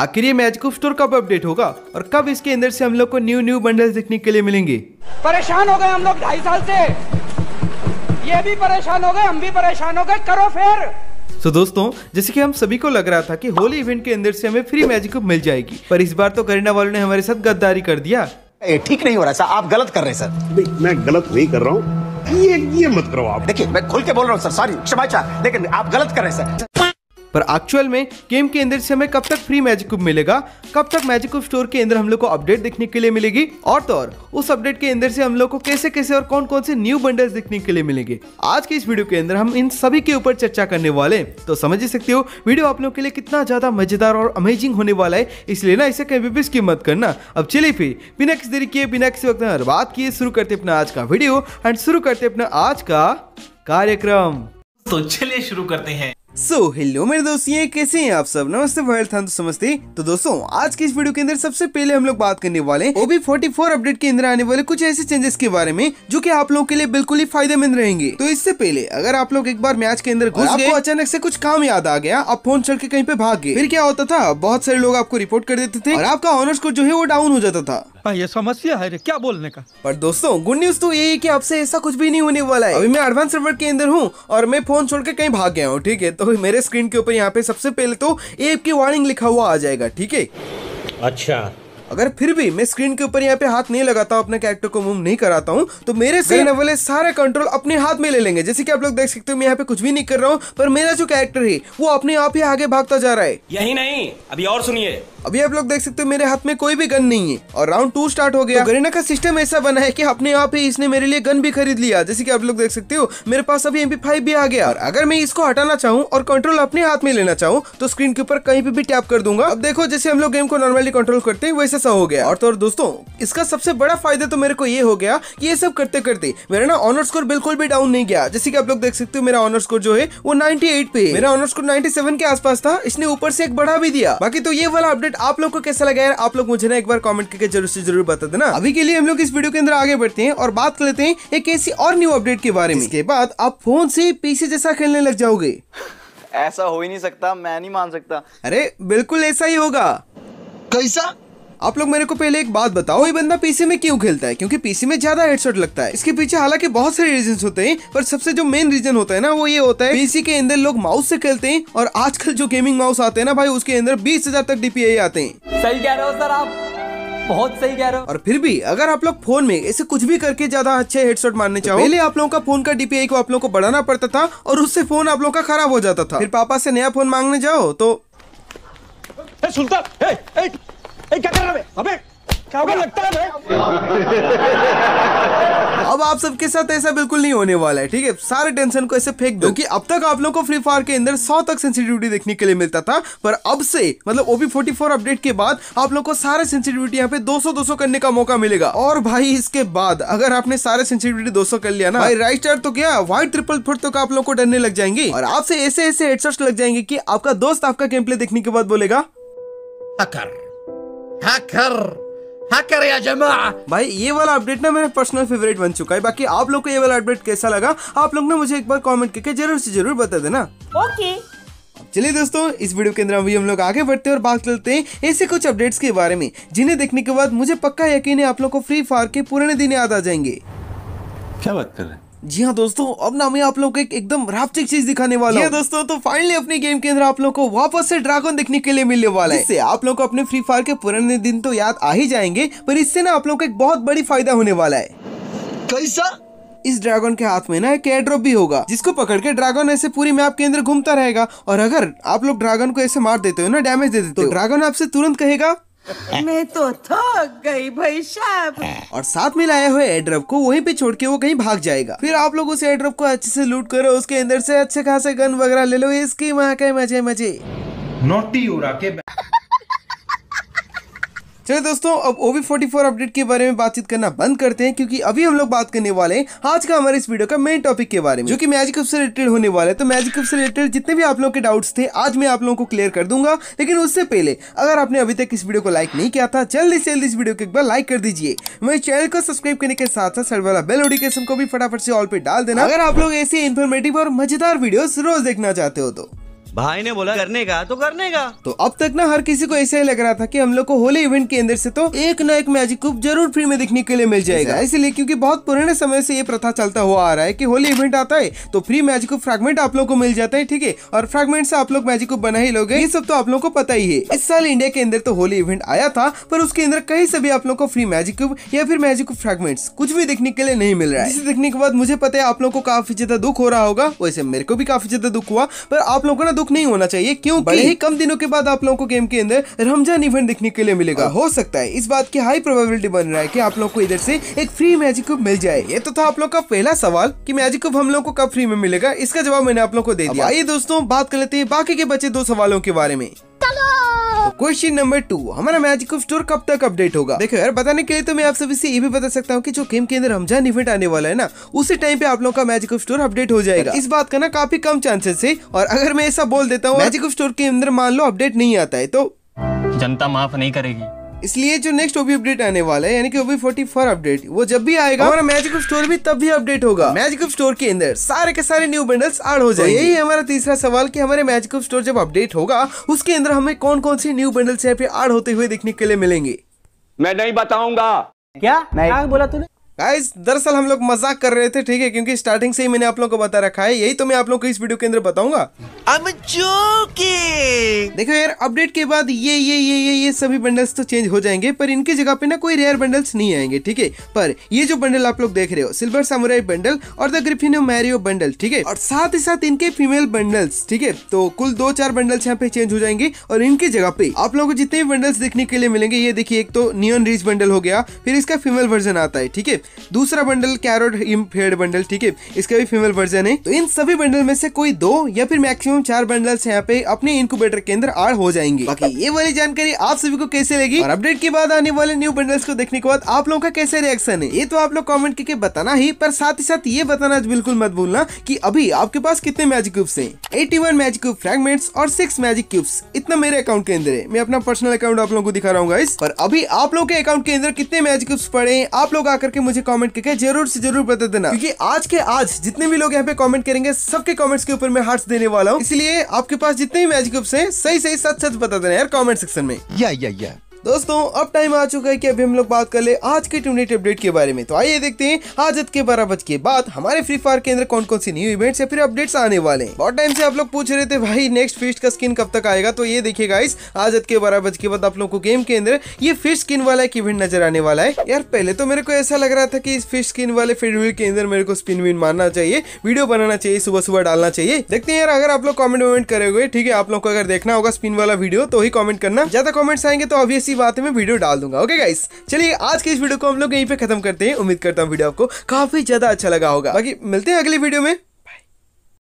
आखिर ये magic store कब अपडेट होगा और कब इसके अंदर से हम लोग को न्यू न्यू बंडल देखने के लिए मिलेंगे परेशान हो गए हम लोग ढाई साल से ये भी परेशान हो गए हम भी परेशान हो गए करो फिर तो so, दोस्तों जैसे कि हम सभी को लग रहा था कि होली इवेंट के अंदर से हमें फ्री मैजिक मिल जाएगी पर इस बार तो करीना वालों ने हमारे साथ गद्दारी कर दिया ठीक नहीं हो रहा सर आप गलत कर रहे हैं सर मैं गलत नहीं कर रहा हूँ ये ये मत करो आप देखिए मैं खुल के बोल रहा हूँ सर सॉरी क्षमा लेकिन आप गलत कर रहे हैं सर पर एक्चुअल में गेम के अंदर से हमें कब तक फ्री मैजिक कुप मिलेगा कब तक मैजिक कुप स्टोर के अंदर हम लोग को अपडेट देखने के लिए मिलेगी और तो और उस अपडेट के अंदर से हम लोग को कैसे कैसे और कौन कौन से न्यू बंडल्स देखने के लिए मिलेंगे आज के इस वीडियो के अंदर हम इन सभी के ऊपर चर्चा करने वाले तो समझ ही सकते हो वीडियो आप लोग के लिए कितना ज्यादा मजेदार और अमेजिंग होने वाला है इसलिए ना इसे कभी भी इसकी मत करना अब चलिए फिर बिना किसी देरी किए बिना किसी वक्त बात किए शुरू करते अपना आज का वीडियो एंड शुरू करते अपना आज का कार्यक्रम तो चलिए शुरू करते हैं सो so, हेलो मेरे दोस्तिए कैसे हैं आप सब नमस्ते वर्ल्ड था तो समझते तो दोस्तों आज की इस वीडियो के अंदर सबसे पहले हम लोग बात करने वाले हैं ओबी 44 अपडेट के अंदर आने वाले कुछ ऐसे चेंजेस के बारे में जो कि आप लोगों के लिए बिल्कुल ही फायदेमंद रहेंगे तो इससे पहले अगर आप लोग एक बार मैच के अंदर घुस गए अचानक से कुछ काम याद आ गया आप फोन चढ़ के कहीं पे भाग गए फिर क्या होता था बहुत सारे लोग आपको रिपोर्ट कर देते थे और आपका ऑनर्स को जो है वो डाउन हो जाता था हाँ, ये समस्या है रे क्या बोलने का पर दोस्तों गुड न्यूज तो ये है कि आपसे ऐसा कुछ भी नहीं होने वाला है अभी मैं एडवांस सर्वर के अंदर हूँ और मैं फोन छोड़ के कहीं भाग गया हूँ ठीक है तो मेरे स्क्रीन के ऊपर यहाँ पे सबसे पहले तो एप की वार्निंग लिखा हुआ आ जाएगा ठीक है अच्छा अगर फिर भी मैं स्क्रीन के ऊपर यहाँ पे हाथ नहीं लगाता हूँ अपने कैरेक्टर को मूव नहीं कराता हूँ तो मेरे सीन वाले सारे कंट्रोल अपने हाथ में ले लेंगे जैसे कि आप लोग देख सकते हो मैं यहाँ पे कुछ भी नहीं कर रहा हूँ पर मेरा जो कैरेक्टर है वो अपने आप ही आगे भागता जा रहा है यही नहीं अभी और सुनिए अभी आप लोग देख सकते हो मेरे हाथ में कोई भी गन नहीं है और राउंड टू स्टार्ट हो गया तो गरीना का सिस्टम ऐसा बना है कि अपने आप ही इसने मेरे लिए गन भी खरीद लिया जैसे कि आप लोग देख सकते हो मेरे पास अभी एम फाइव भी आ गया और अगर मैं इसको हटाना चाहूँ और कंट्रोल अपने हाथ में लेना चाहूँ तो स्क्रीन के ऊपर कहीं पे भी टैप कर दूंगा अब देखो जैसे हम लोग गेम को नॉर्मली कंट्रोल करते हैं वैसे सा हो गया और तो दोस्तों इसका सबसे बड़ा फायदा तो मेरे को ये हो गया कि ये सब करते करते मेरा ना ऑनर स्कोर बिल्कुल भी डाउन नहीं गया जैसे कि आप लोग देख सकते हो मेरा ऑनर स्कोर जो है वो नाइनटी पे मेरा ऑनर स्कोर नाइनटी के आसपास था इसने ऊपर से एक बढ़ा भी दिया बाकी तो ये वाला अपडेट अपडेट आप लोग को कैसा लगा यार आप लोग मुझे ना एक बार कॉमेंट करके जरूर से जरूर बता देना अभी के लिए हम लोग इस वीडियो के अंदर आगे बढ़ते हैं और बात कर लेते हैं एक ऐसी और न्यू अपडेट के बारे में इसके बाद आप फोन से पीछे जैसा खेलने लग जाओगे ऐसा हो ही नहीं सकता मैं नहीं मान सकता अरे बिल्कुल ऐसा ही होगा कैसा आप लोग मेरे को पहले एक बात बताओ ये बंदा पीसी में क्यों खेलता है क्योंकि पीसी में ज्यादा हेडसेट लगता है इसके पीछे हालांकि बहुत सारे रीजन होते हैं पर सबसे जो मेन रीजन होता है ना वो ये होता है पीसी के अंदर लोग माउस से खेलते हैं और आजकल जो गेमिंग माउस आते हैं ना भाई उसके अंदर बीस तक डीपीआई आते हैं सही कह रहे हो सर आप बहुत सही कह रहे हो और फिर भी अगर आप लोग फोन में ऐसे कुछ भी करके ज्यादा अच्छे हेडसेट मारने तो चाहो पहले आप लोगों का फोन का डीपीआई को आप लोग को बढ़ाना पड़ता था और उससे फोन आप लोग का खराब हो जाता था फिर पापा से नया फोन मांगने जाओ तो सुल्तान, अब आप सबके साथ ऐसा बिल्कुल नहीं होने वाला है ठीक है सारे टेंशन को ऐसे फेंक दो कि अब तक आप लोगों को फ्री फायर के अंदर 100 तक सेंसिटिविटी देखने के लिए मिलता था पर अब से मतलब ओपी 44 अपडेट के बाद आप लोग को सारे सेंसिटिविटी यहाँ पे 200 200 करने का मौका मिलेगा और भाई इसके बाद अगर आपने सारे सेंसिटिविटी दो कर लिया ना भाई राइट स्टार तो क्या व्हाइट ट्रिपल फोर तो आप लोग को डरने लग जाएंगे और आपसे ऐसे ऐसे हेडशॉट्स लग जाएंगे की आपका दोस्त आपका गेम प्ले देखने के बाद बोलेगा हैकर हैकर या जमा भाई ये वाला अपडेट ना मेरा पर्सनल फेवरेट बन चुका है बाकी आप लोग को ये वाला अपडेट कैसा लगा आप लोग ना मुझे एक बार कमेंट करके जरूर से जरूर बता देना ओके चलिए दोस्तों इस वीडियो के अंदर अभी हम लोग आगे बढ़ते हैं और बात करते हैं ऐसे कुछ अपडेट्स के बारे में जिन्हें देखने के बाद मुझे पक्का यकीन है आप लोग को फ्री फायर के पुराने दिन याद आ जाएंगे क्या बात कर रहे हैं जी हाँ दोस्तों अब ना मैं आप लोग को एक एकदम राफ्टिक चीज दिखाने वाला हूँ दोस्तों तो फाइनली अपने गेम के अंदर आप लोग को वापस से ड्रैगन देखने के लिए मिलने वाला है इससे आप लोग को अपने फ्री फायर के पुराने दिन तो याद आ ही जाएंगे पर इससे ना आप लोग को एक बहुत बड़ी फायदा होने वाला है कैसा इस ड्रैगन के हाथ में ना एक एड्रॉप भी होगा जिसको पकड़ के ड्रैगन ऐसे पूरी मैप के अंदर घूमता रहेगा और अगर आप लोग ड्रैगन को ऐसे मार देते हो ना डैमेज दे देते हो तो ड्रैगन आपसे तुरंत कहेगा मैं तो थक गई भाई साहब हाँ। और साथ में लाए हुए एड्रव को वहीं पे छोड़ के वो कहीं भाग जाएगा फिर आप लोग उस एड्रव को अच्छे से लूट करो उसके अंदर से अच्छे खासे गन वगैरह ले लो इसकी माँ के मजे मजे नोटी उड़ा के चलिए दोस्तों अब ओवी फोर्टी फोर अपडेट के बारे में बातचीत करना बंद करते हैं क्योंकि अभी हम लोग बात करने वाले हैं आज का हमारे इस वीडियो का मेन टॉपिक के बारे में जो कि मैजिक से रिलेटेड होने वाला है तो मैजिक से रिलेटेड जितने भी आप लोगों के डाउट्स थे आज मैं आप लोगों को क्लियर कर दूंगा लेकिन उससे पहले अगर आपने अभी तक इस वीडियो को लाइक नहीं किया था जल्दी से जल्दी इस वीडियो को एक बार लाइक कर दीजिए मेरे चैनल को सब्सक्राइब करने के साथ साथ वाला बेल नोटिफिकेशन को भी फटाफट से ऑल पे डाल देना अगर आप लोग ऐसे इन्फॉर्मेटिव और मजेदार वीडियो रोज देखना चाहते हो तो भाई ने बोला करने का तो करने का तो अब तक ना हर किसी को ऐसा ही लग रहा था कि हम लोग को होली इवेंट के अंदर से तो एक ना एक मैजिक कुप जरूर फ्री में देखने के लिए मिल जाएगा इसलिए क्योंकि बहुत पुराने समय से ये प्रथा चलता हुआ आ रहा है कि होली इवेंट आता है तो फ्री मैजिक कुप फ्रेगमेंट आप लोग को मिल जाता है ठीक है और फ्रेगमेंट से आप लोग मैजिक कुप बना ही लोग ये सब तो आप लोग को पता ही है इस साल इंडिया के अंदर तो होली इवेंट आया था पर उसके अंदर कहीं से भी आप लोग को फ्री मैजिक कुप या फिर मैजिक कुप फ्रेगमेंट कुछ भी देखने के लिए नहीं मिल रहा है इसे देखने के बाद मुझे पता है आप लोग को काफी ज्यादा दुख हो रहा होगा वैसे मेरे को भी काफी ज्यादा दुख हुआ पर आप लोगों को ना दुख दुख नहीं होना चाहिए क्योंकि ही कम दिनों के बाद आप लोगों को गेम के अंदर रमजान इवेंट देखने के लिए मिलेगा हो सकता है इस बात की हाई प्रोबेबिलिटी बन रहा है की आप लोग को इधर से एक फ्री मैजिक कप मिल जाए ये तो था आप लोग का पहला सवाल की मैजिक कप हम लोग को कब फ्री में मिलेगा इसका जवाब मैंने आप लोग को दे दिया दोस्तों बात कर लेते हैं बाकी के बचे दो सवालों के बारे में क्वेश्चन नंबर टू हमारा मैजिक स्टोर कब तक अपडेट होगा देखो यार बताने के लिए तो मैं आप सभी से ये भी बता सकता हूँ की जो गेम के अंदर रमजान इवेंट आने वाला है ना उसी टाइम पे आप लोगों का मैजिक स्टोर अपडेट हो जाएगा इस बात का ना काफी कम चांसेस है और अगर मैं ऐसा बोल देता हूँ मैजिक स्टोर के अंदर मान लो अपडेट नहीं आता है तो जनता माफ नहीं करेगी इसलिए जो नेक्स्ट ओबी अपडेट आने वाला है यानी कि ओबी फोर अपडेट वो जब भी आएगा हमारा मैजिक ऑफ स्टोर भी तब भी अपडेट होगा मैजिक ऑफ स्टोर के अंदर सारे के सारे न्यू बंडल्स आड हो तो जाएंगे तो यही हमारा तीसरा सवाल कि हमारे मैजिक ऑफ स्टोर जब अपडेट होगा उसके अंदर हमें कौन कौन सी न्यू बंडल्स यहाँ पे आड होते हुए देखने के लिए मिलेंगे मैं नहीं बताऊंगा क्या क्या बोला तूने गाइस दरअसल हम लोग मजाक कर रहे थे ठीक है क्योंकि स्टार्टिंग से ही मैंने आप लोग को बता रखा है यही तो मैं आप लोग को इस वीडियो के अंदर बताऊंगा देखो यार अपडेट के बाद ये ये ये ये ये सभी बंडल्स तो चेंज हो जाएंगे पर इनकी जगह पे ना कोई रेयर बंडल्स नहीं आएंगे ठीक है पर ये जो बंडल आप लोग देख रहे हो सिल्वर सामुराई बंडल और द ग्रिफिनो मैरियो बंडल ठीक है और साथ ही साथ इनके फीमेल बंडल्स ठीक है तो कुल दो चार बंडल्स यहाँ पे चेंज हो जाएंगे और इनकी जगह पे आप लोग को जितने भी बंडल्स देखने के लिए मिलेंगे ये देखिए एक तो नियन रिच बंडल हो गया फिर इसका फीमेल वर्जन आता है ठीक है दूसरा bundle carrot imp head bundle ठीक है इसका भी फीमेल वर्जन है तो इन सभी बंडल में से कोई दो या फिर मैक्सिमम चार बंडल्स यहाँ पे अपने इनक्यूबेटर के अंदर आड़ हो जाएंगे बाकी ये वाली जानकारी आप सभी को कैसे लगी और अपडेट के बाद आने वाले न्यू बंडल्स को देखने के बाद आप लोगों का कैसे रिएक्शन है ये तो आप लोग कॉमेंट करके बताना ही पर साथ ही साथ ये बताना बिल्कुल मत भूलना की अभी आपके पास कितने मैजिक क्यूब्स है eighty one magic cube fragment और सिक्स मैजिक क्यूब्स इतना मेरे अकाउंट के अंदर है मैं अपना पर्सनल अकाउंट आप लोगों को दिखा रहा हूँ पर अभी आप लोग के अकाउंट के अंदर कितने मैजिक क्यूब्स पड़े आप लोग आकर के मुझे मुझे कॉमेंट करके जरूर से जरूर बता देना क्योंकि आज के आज जितने भी लोग यहाँ पे कॉमेंट करेंगे सबके कॉमेंट्स के ऊपर मैं हार्ट देने वाला हूँ इसलिए आपके पास जितने भी मैजिक है सही सही सच सच बता देना यार कॉमेंट सेक्शन में या या या दोस्तों अब टाइम आ चुका है कि अभी हम लोग बात कर ले आज के ट्यूनिट अपडेट के बारे में तो आइए देखते हैं हाजत के बारह बज के बाद हमारे फ्री फायर के अंदर कौन कौन सी न्यू इवेंट्स या फिर अपडेट्स आने वाले हैं बहुत टाइम से आप लोग पूछ रहे थे भाई नेक्स्ट फिस्ट का स्किन कब तक आएगा तो ये देखिए गाइस आज के बारह बज के बाद आप लोग को गेम के अंदर ये फिश स्किन वाला एक इवेंट नजर आने वाला है यार पहले तो मेरे को ऐसा लग रहा था की इस फिश स्किन वाले फीडवील के अंदर मेरे को स्पिन विन मारना चाहिए वीडियो बनाना चाहिए सुबह सुबह डालना चाहिए देखते हैं यार अगर आप लोग कॉमेंट वमेंट करेंगे ठीक है आप लोग को अगर देखना होगा स्पिन वाला वीडियो तो ही कॉमेंट करना ज्यादा कॉमेंट्स आएंगे तो ऑब्वियस इसी बात में वीडियो डाल दूंगा ओके गाइस चलिए आज के इस वीडियो को हम लोग यहीं पे खत्म करते हैं उम्मीद करता हूँ वीडियो आपको काफी ज्यादा अच्छा लगा होगा बाकी मिलते हैं अगली वीडियो में